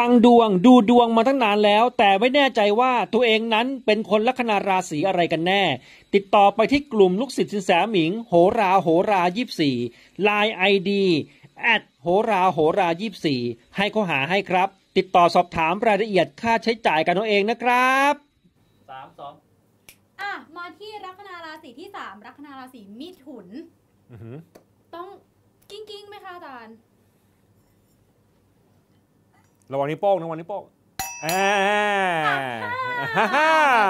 ฟังดวงดูดวงมาตั้งนานแล้ว แต่ไม่แน่ใจว่าตัวเองนั้นเป็นคนลัคนาราศีอะไรกันแน่ ติดต่อไปที่กลุ่มลูกศิษย์สินแสหมิง โหราโหรายี่สี่ลายไอดีแอดโหราโหรายี่สี่ให้เขาหาให้ครับ ติดต่อสอบถามรายละเอียดค่าใช้จ่ายกันตัวเองนะครับสามสองอ่ะ มาที่ลัคนาราศีที่สามลัคนาราศีมิถุน ต้องกิ้งกิ้งไหมคะอาจารย์ระวังนิ้วโป้งระวังนิ้วโป้ง่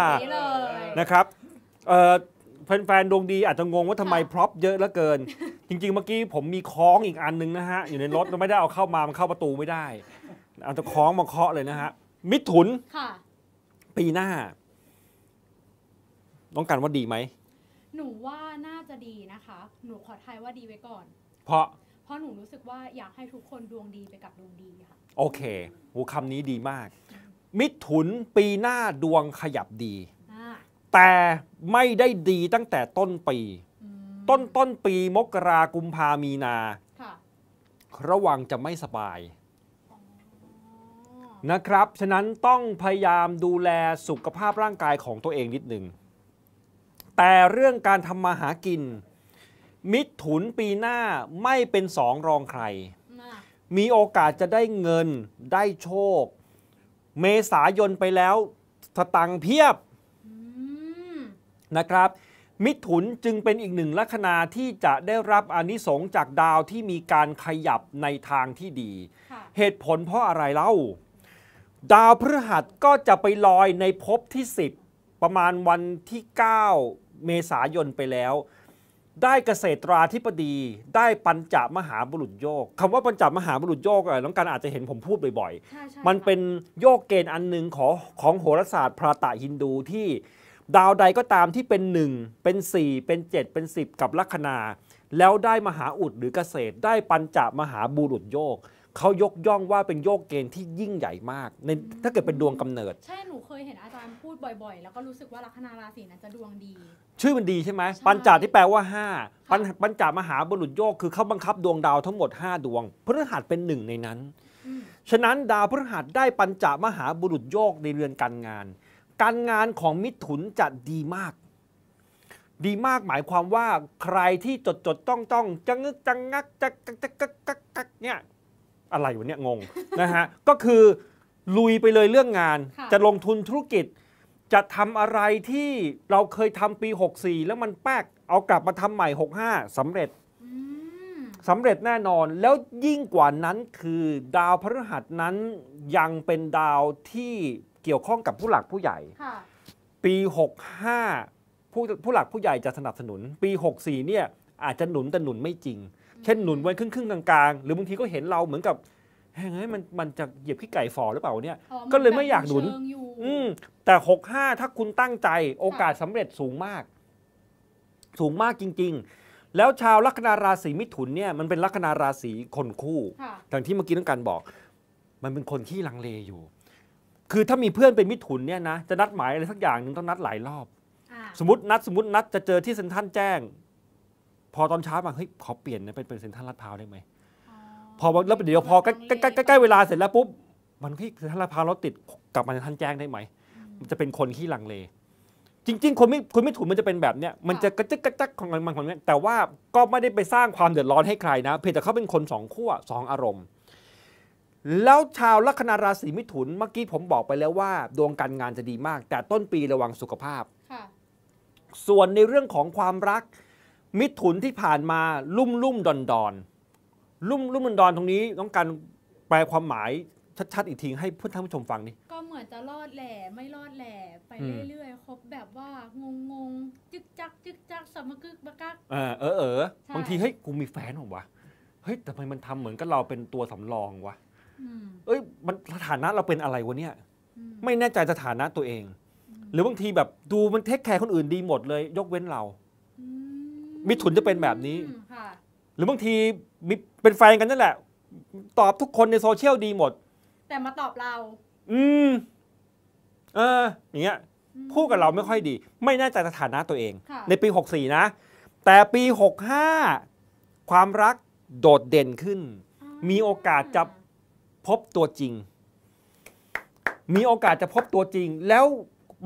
แบบนี้เลย นะครับ เอ่อแฟนๆดวงดีอาจจะงงว่าทำไมพร็อพเยอะเหลือเกิน จริง ๆ เมื่อกี้ผมมีคล้องอีกอันนึงนะฮะ อยู่ในรถไม่ได้เอาเข้ามา มันเข้าประตูไม่ได้เอาตะคล้องมาเคาะเลยนะฮะ มิถุนค่ะ ปีหน้า ต้องการว่าดีไหม หนูว่าน่าจะดีนะคะ หนูขอทายว่าดีไว้ก่อน เพราะราะหนูรู้สึกว่าอยากให้ทุกคนดวงดีไปกับดวงดีค่ะโอเคหัวคำนี้ดีมาก มิถุนปีหน้าดวงขยับดี แต่ไม่ได้ดีตั้งแต่ต้นปี ต้นต้นปีมกรากุมภามีนา ระวังจะไม่สบายนะครับฉะนั้นต้องพยายามดูแลสุขภาพร่างกายของตัวเองนิดหนึ่ง แต่เรื่องการทำมาหากินมิถุนปีหน้าไม่เป็นสองรองใคร มีโอกาสจะได้เงินได้โชค เมษายนไปแล้วสตังเพียบนะครับ มิถุนจึงเป็นอีกหนึ่งลัคนา ที่จะได้รับอนิสงจากดาวที่มีการขยับในทางที่ดี เหตุผลเพราะอะไรเล่าดาวพฤหัสก็จะไปลอยในภพที่ 10 ประมาณวันที่ 9 เมษายนไปแล้วได้เกษตราธิปดีได้ปัญจมหาบุรุษโยกคำว่าปัญจมหาบุรุษโยกน้องการอาจจะเห็นผมพูดบ่อยๆ มันเป็นโยกเกณฑ์อันหนึ่งของของโหราศาสตร์พราตะฮินดูที่ดาวใดก็ตามที่เป็นหนึ่งเป็นสี่เป็นเจ็ดเป็นสิบกับลัคนาแล้วได้มหาอุดหรือเกษตรได้ปัญจมหาบุรุษโยกเขายกย่องว่าเป็นโยกเกณฑ์ที่ยิ่งใหญ่มากในถ้าเกิดเป็นดวงกำเนิด ใช่ หนูเคยเห็นอาจารย์พูดบ่อยๆ แล้วก็รู้สึกว่าลัคนาราศีนั้นจะดวงดี ชื่อมันดีใช่ไหม ปัญจาที่แปลว่า5ปัญปัญจามหาบุรุษโยกคือเขาบังคับดวงดาวทั้งหมด 5 ดวงพฤหัสเป็นหนึ่งในนั้น ฉะนั้นดาวพฤหัสได้ปัญจามหาบุรุษโยกในเรือนการงาน การงานของมิถุนจะดีมาก ดีมากหมายความว่าใครที่จดจดต้องต้องจังึกจังงักจักจักจักกักเนี่ยอะไรวะเนี่ยงงนะฮะก็คือลุยไปเลยเรื่องงานจะลงทุนธุรกิจจะทำอะไรที่เราเคยทำปี 64 แล้วมันแป๊กเอากลับมาทำใหม่ 65สำเร็จสำสำเร็จแน่นอนแล้วยิ่งกว่านั้นคือดาวพฤหัสนั้นยังเป็นดาวที่เกี่ยวข้องกับผู้หลักผู้ใหญ่ปี 65 ผู้ผู้หลักผู้ใหญ่จะสนับสนุนปี 64เนี่ยอาจจะหนุนแต่หนุนไม่จริงเช่นหนุนไว้ครึ่งครึ่งกลาง ๆ หรือบางทีก็เห็นเราเหมือนกับ เฮ้ย มันมันจะเหยียบขี้ไก่ฝ่อหรือเปล่า เนี่ย ก็เลยไม่อยากหนุนอืมแต่หกห้าถ้าคุณตั้งใจโอกาสสำเร็จสูงมาก สูงมากจริง ๆ แล้วชาวลัคนาราศีมิถุนเนี่ยมันเป็นลัคนาราศีคนคู่อย่างที่เมื่อกี้ต้องการบอก มันเป็นคนที่ลังเลอยู่ คือถ้ามีเพื่อนเป็นมิถุนเนี่ยนะจะนัดหมายอะไรสักอย่างหนึ่งต้องนัดหลายรอบสมมตินัดสมมตินัดจะเจอที่เซนทันแจ้งพอตอนเช้ามาเฮ้ยขอเปลี่ยนนะเป็นเป็นเซ็นทรัลลาดพร้าวได้ไหมพอแล้วเดี๋ยวพอใกล้ใกล้เวลาเสร็จแล้วปุ๊บ มันพี่เซ็นทรัลลาดพร้าวรถติดกลับมาท่านทัแจ้งได้ไหมจะเป็นคนขี้ลังเลจริงๆคนไม่คนไม่ถูกมันจะเป็นแบบเนี้ยมันจะกระจึกกระจักของมันของเนี้ยแต่ว่าก็ไม่ได้ไปสร้างความเดือดร้อนให้ใครนะ เพียงแต่เขาเป็นคนสองขั้วสองอารมณ์ แล้วชาวลัคนาราศีมิถุนเมื่อกี้ผมบอกไปแล้วว่า ดวงการงานจะดีมาก แต่ต้นปีระวังสุขภาพส่วนในเรื่องของความรักมิถุนที่ผ่านมาลุ่มลุ่มดอนดอนลุ่มลุ่มดอนดอนตรงนี้ต้องการแปลความหมายชัดๆ อีกทีให้เพื่อนท่านผู้ชมฟังนี่ก็เหมือนจะรอดแหล่ไม่รอดแหล่ไปเรื่อยๆ ครบแบบว่า งงงงจึกจักจึกจักสมกึกบกักเออเออเออบางทีเฮ้ยกูมีแฟนหรอวะ เฮ้ยทำไมมันทำเหมือนกับเราเป็นตัวสำรองวะเอ้ย มันสถานะเราเป็นอะไรวะเนี่ย ไม่แน่ใจสถานะตัวเอง หรือบางทีแบบดูมันเทคแคร์คนอื่นดีหมดเลย ยกเว้นเรามิถุนจะเป็นแบบนี้ หรือบางที มี เป็นแฟนกัน นั่นแหละ ตอบทุกคนในโซเชียลดีหมด แต่มาตอบเรา อืม เออ อย่างเงี้ย พูดกับเราไม่ค่อยดี ไม่แน่ใจสถานะตัวเอง ในปีหกสี่นะ แต่ปีหหก้าความรักโดดเด่นขึ้น มีโอกาสจะพบตัวจริง มีโอกาสจะพบตัวจริง แล้ว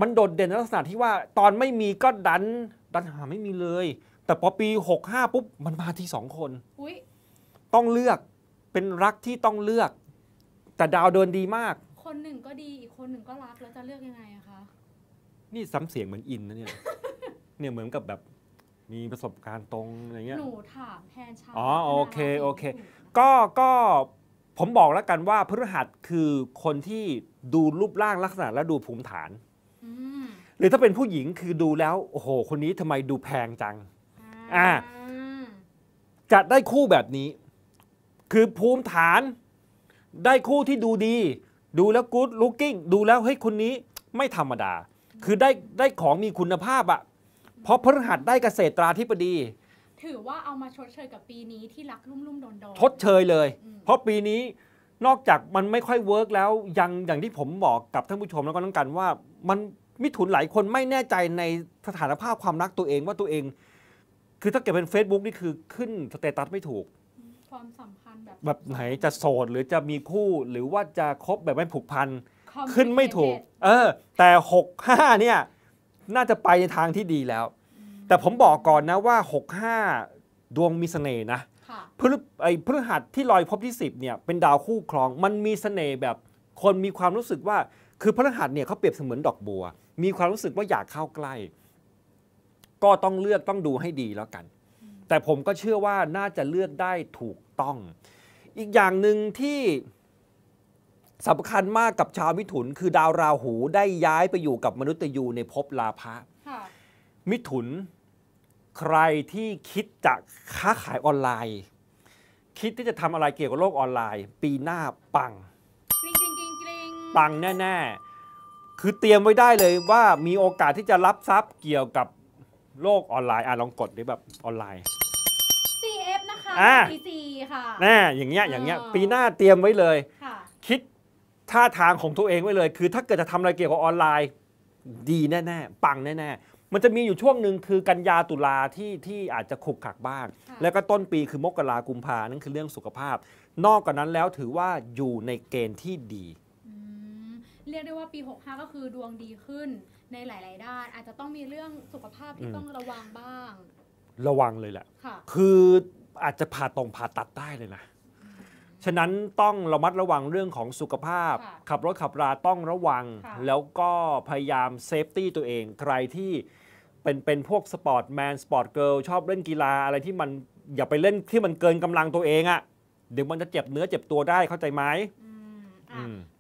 มันโดดเด่นในลักษณะที่ว่าตอนไม่มีก็ดันดันหา ไม่มีเลยแต่พอปี65 ปุ๊บมันมาที่สองคนต้องเลือกเป็นรักที่ต้องเลือกแต่ดาวเดินดีมาก คนหนึ่งก็ดี อีกคนหนึ่งก็รักแล้วจะเลือกยังไงอะคะ นี่ซ้ำเสียงเหมือนอินนะเนี่ยเนี่ยเหมือนกับแบบมีประสบการณ์ตรงอะไรเงี้ยหนูถามแทนชาอ๋อ โอเค โอเค ก็ก็ผมบอกแล้วกันว่าพฤหัสคือคนที่ดูรูปร่างลักษณะและดูภูมิฐานหรือถ้าเป็นผู้หญิงคือดูแล้วโอ้โหคนนี้ทำไมดูแพงจังอ่าจัดได้คู่แบบนี้ คือภูมิฐาน ได้คู่ที่ดูดี ดูแล้วกู๊ดลุกกิ้งดูแล้วเฮ้ยคนนี้ไม่ธรรมดา คือได้ได้ของมีคุณภาพอะเพราะพฤหัสได้เกษตราธิบดี ถือว่าเอามาชดเชยกับปีนี้ที่รักลุ่มรุ่มโดนโดนชดเชยเลย เพราะปีนี้นอกจากมันไม่ค่อยเวิร์กแล้ว ยังอย่างที่ผมบอกกับท่านผู้ชมแล้วก็ต้องการว่า มันมิถุนหลายคนไม่แน่ใจในสถานภาพความรักตัวเองว่าตัวเองคือถ้าเกิดเป็น Facebook นี่คือขึ้น สเตตัสไม่ถูก ความสัมพันธ์แบบ แบบไหนจะโสด หรือจะมีคู่หรือว่าจะคบแบบไม่ผูกพันขึ้นไม่ถูก เออแต่ 6 5เนี่ยน่าจะไปในทางที่ดีแล้ว แต่ผมบอกก่อนนะว่า 6 5 ดวงมีเสน่ห์นะพฤไอพฤหัสที่ลอยพบที่ 10 เนี่ยเป็นดาวคู่ครอง มันมีเสน่ห์แบบคนมีความรู้สึกว่าคือพฤหัสเนี่ยเขาเปรียบเสมือนดอกบัว มีความรู้สึกว่าอยากเข้าใกล้ก็ต้องเลือกต้องดูให้ดีแล้วกัน แต่ผมก็เชื่อว่าน่าจะเลือกได้ถูกต้อง อีกอย่างหนึ่งที่สำคัญมากกับชาวมิถุนคือดาวราหูได้ย้ายไปอยู่กับมนุษย์ยูในภพลาภะมิถุนใครที่คิดจะค้าขายออนไลน์ คิดที่จะทำอะไรเกี่ยวกับโลกออนไลน์ ปีหน้าปัง ปังแน่ ๆ คือเตรียมไว้ได้เลยว่ามีโอกาสที่จะรับทรัพย์เกี่ยวกับโลกออนไลน์อ่ะลองกดดิแบบออนไลน์ CF นะคะ c PC ค่ะแน่อย่างเงี้ยอย่างเงี้ยปีหน้าเตรียมไว้เลยคคิดท่าทางของตัวเองไว้เลย คือ ถ้าเกิดจะทำอะไรเกี่ยวกับออนไลน์ ดีแน่ ๆ ปังแน่ ๆ มันจะมีอยู่ช่วงหนึ่งคือกันยาตุลาที่ที่อาจจะขุกขักบ้าง แล้วก็ต้นปีคือมกรากุมภานั่นคือเรื่องสุขภาพ นอกจากนั้นแล้วถือว่าอยู่ในเกณฑ์ที่ดีเรียกได้ว่าปี65ก็คือดวงดีขึ้นในหลาย ๆ ด้านอาจจะต้องมีเรื่องสุขภาพที่ต้องระวังบ้าง ระวังเลยแหละคะคืออาจจะผ่าตรงผ่าตัดได้เลยนะ ฉะนั้นต้องระมัดระวังเรื่องของสุขภาพ ขับรถขับราต้องระวัง แล้วก็พยายามเซฟตี้ตัวเอง ใครที่เป็นเป็นพวกสปอร์ตแมนสปอร์ตเกิลชอบเล่นกีฬาอะไรที่มันอย่าไปเล่นที่มันเกินกำลังตัวเองอะ่ะเดี๋ยวมันจะเจ็บเนื้อเจ็บตัวได้เข้าใจไหม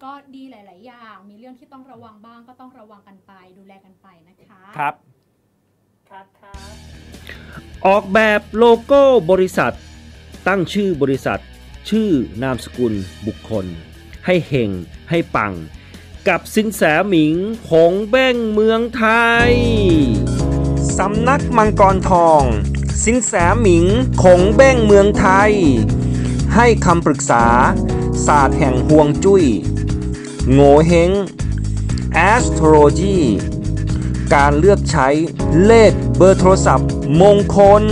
ก็ดีหลาย ๆ อย่าง มีเรื่องที่ต้องระวังบ้างก็ต้องระวังกันไปดูแลกันไปนะคะ ครับครับครับออกแบบโลโก้บริษัท ตั้งชื่อบริษัท ชื่อนามสกุลบุคคล ให้เฮงให้ปัง กับสินแสหมิงของแบ้งเมืองไทย สำนักมังกรทอง สินแสหมิงของแบ้งเมืองไทย ให้คำปรึกษาศาสตร์แห่งฮวงจุ้ย โงเฮง astrology การเลือกใช้เลขเบอร์โทรศัพท์มงคล